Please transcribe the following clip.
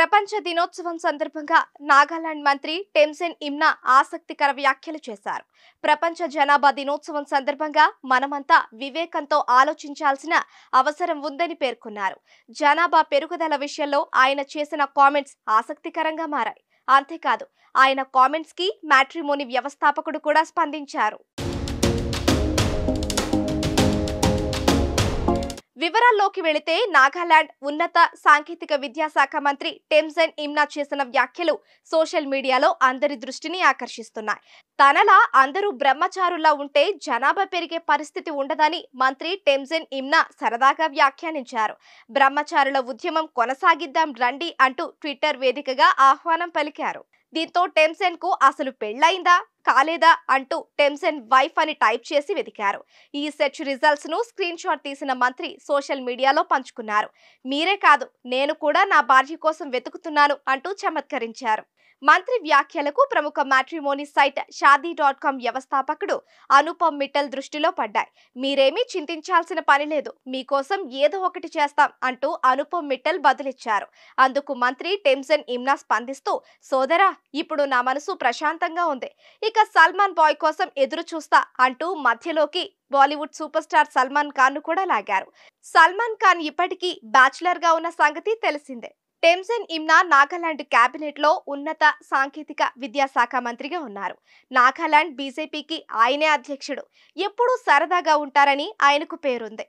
ప్రపంచ దినోత్సవం సందర్భంగా నాగాలాండ్ మంత్రి టెమ్సెన్ ఇమ్నా ఆసక్తికర వ్యాఖ్యలు చేశారు ప్రపంచ జనాభా దినోత్సవం సందర్భంగా మనమంతా వివేకంతో ఆలోచించాల్సిన అవసరం ఉందని పేర్కొన్నారు జనాభా పెరుగుదల విషయంలో ఆయన చేసిన కామెంట్స్ ఆసక్తికరంగా మారాయి అంతేకాదు ఆయన కామెంట్స్ కి మ్యాట్రిమోని వ్యవస్థాపకుడు కూడా స్పందించారు వివరాల్లోకి వెళితే నాగాలాండ్ ఉన్నత సాంకేతిక విద్యాశాఖ మంత్రి టెమ్జెన్ ఇమ్నా చేసిన వ్యాఖ్యలు సోషల్ మీడియాలో అందరి దృష్టిని ఆకర్షిస్తున్నాయి తనలా అందరూ బ్రహ్మచారులా ఉంటే జనాభా పెరిగే పరిస్థితి ఉండదని మంత్రి టెమ్జెన్ ఇమ్నా సరదాగా వ్యాఖ్యానించారు బ్రహ్మచారుల ఉద్యమం కొనసాగిద్దాం రండి అంటూ ట్విట్టర్ వేదికగా ఆహ్వానం పలికారు దీంతో టెమ్సెన్ కు అసలు పెళ్లైందా కాలేదా అంటూ టెమ్స్ అండ్ వైఫ్ అని టైప్ చేసి వెతికారు ఈ సెర్చ్ రిజల్ట్స్ ను స్క్రీన్ షాట్ తీసిన మంత్రి సోషల్ మీడియాలో పంచుకున్నారు మీరే కాదు నేను కూడా నా భార్య కోసం వెతుకుతున్నాను అంటూ చమత్కరించారు మంత్రి వ్యాఖ్యలకు ప్రముఖ matrimony site Shaadi dot com వ్యవస్థాపకుడు అనుపమ్ మిట్టల్ దృష్టిలో పడ్డాయి మీరేమీ చింతించాల్సిన పని లేదు మీకోసం ఏదో ఒకటి చేస్తాం అంటూ అనుపమ్ మిట్టల్ బదులిచ్చారు అందుకు మంత్రి టెమ్సన్ ఇమ్నా స్పందిస్తూ సోదరా ఇప్పుడు నా మనసు ప్రశాంతంగా ఉంది ఇక సల్మాన్ బాయ్ కోసం ఎదురు చూస్తా అంటూ మధ్యలోకి Bollywood super star Salman Khan ను కూడా లాగారు సల్మాన్ ఖాన్ ఇప్పటికీ బ్యాచులర్ గా ఉన్న సంగతి తెలిసిందే టెమ్సెన్ ఇమ్నా నాగాలాండ్ లో ఉన్నత సాంకేతిక విద్యాశాఖ మంత్రిగా ఉన్నారు నాగాలాండ్ బీజేపీకి ఆయనే అధ్యక్షుడు ఎప్పుడూ సరదాగా ఉంటారని ఆయనకు పేరుంది